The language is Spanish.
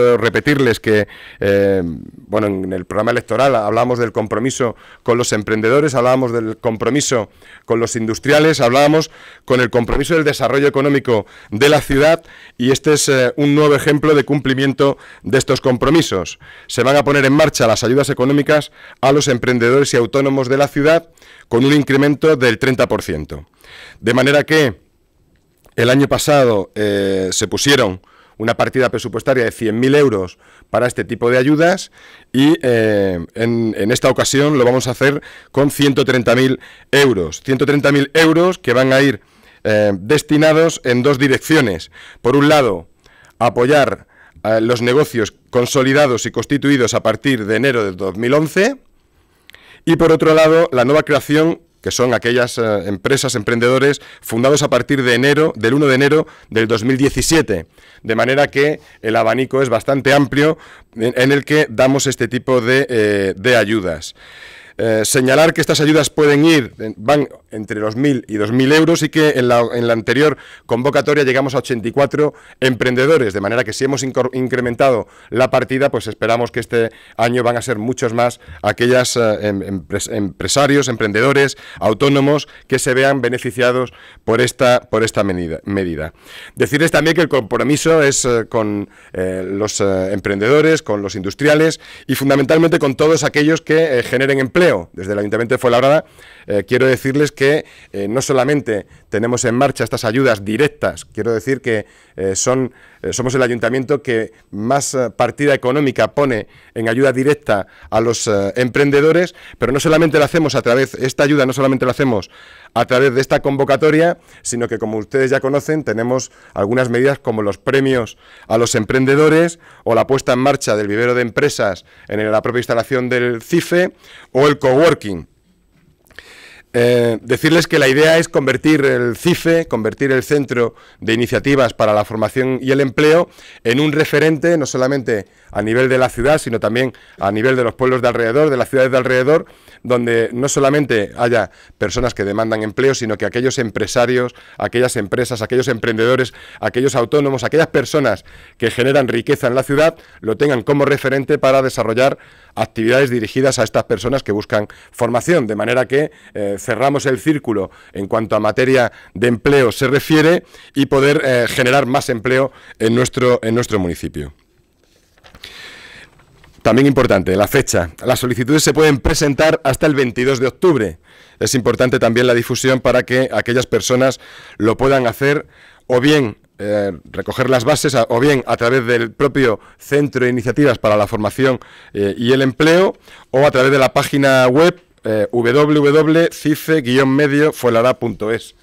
repetirles que eh, bueno en el programa electoral hablábamos del compromiso con los emprendedores hablábamos del compromiso con los industriales hablábamos con el compromiso del desarrollo económico de la ciudad y este es eh, un nuevo ejemplo de cumplimiento de estos compromisos se van a poner en marcha las ayudas económicas a los emprendedores y autónomos de la ciudad con un incremento del 30% de manera que el año pasado eh, se pusieron una partida presupuestaria de 100.000 euros para este tipo de ayudas y eh, en, esta ocasión lo vamos a hacer con 130.000 euros. 130.000 euros que van a ir eh, destinados en dos direcciones. Por un lado, apoyar eh, los negocios consolidados y constituidos a partir de enero del 2011 y por otro lado, la nueva creación que son aquellas eh, empresas, emprendedores fundados a partir de enero, del 1 de enero del 2017. De manera que el abanico es bastante amplio en, el que damos este tipo de, eh, de ayudas. Eh, señalar que estas ayudas pueden ir, van entre los 1.000 y 2.000 euros y que en la, en la, anterior convocatoria llegamos a 84 emprendedores, de manera que si hemos incrementado la partida, pues esperamos que este año van a ser muchos más aquellos eh, em, empresarios, emprendedores, autónomos que se vean beneficiados por esta, por esta medida, Decirles también que el compromiso es eh, con los emprendedores, con los industriales y fundamentalmente con todos aquellos que generen empleo desde el Ayuntamiento de Fuenlabrada, eh, quiero decirles que eh, no solamente tenemos en marcha estas ayudas directas, quiero decir que eh, son, somos el ayuntamiento que más partida económica pone en ayuda directa a los emprendedores, pero no solamente lo hacemos a través, esta ayuda no solamente lo hacemos a través de esta convocatoria, sino que como ustedes ya conocen, tenemos algunas medidas como los premios a los emprendedores o la puesta en marcha del vivero de empresas en la propia instalación del CIFE o el coworking. Eh, decirles que la idea es convertir el CIFE, convertir el Centro de Iniciativas para la Formación y el Empleo, en un referente no solamente a nivel de la ciudad, sino también a nivel de los pueblos de alrededor, de las ciudades de alrededor, donde no solamente haya personas que demandan empleo, sino que aquellos empresarios, aquellas empresas, aquellos emprendedores, aquellos autónomos, aquellas personas que generan riqueza en la ciudad, lo tengan como referente para desarrollar actividades dirigidas a estas personas que buscan formación, de manera que eh, cerramos el círculo en cuanto a materia de empleo se refiere y poder eh, generar más empleo en nuestro, en nuestro municipio. También importante, la fecha. Las solicitudes se pueden presentar hasta el 22 de octubre. Es importante también la difusión para que aquellas personas lo puedan hacer o bien eh, recoger las bases o bien a través del propio Centro de Iniciativas para la Formación eh, y el Empleo o a través de la página web eh, www.cife-mediofuelara.es.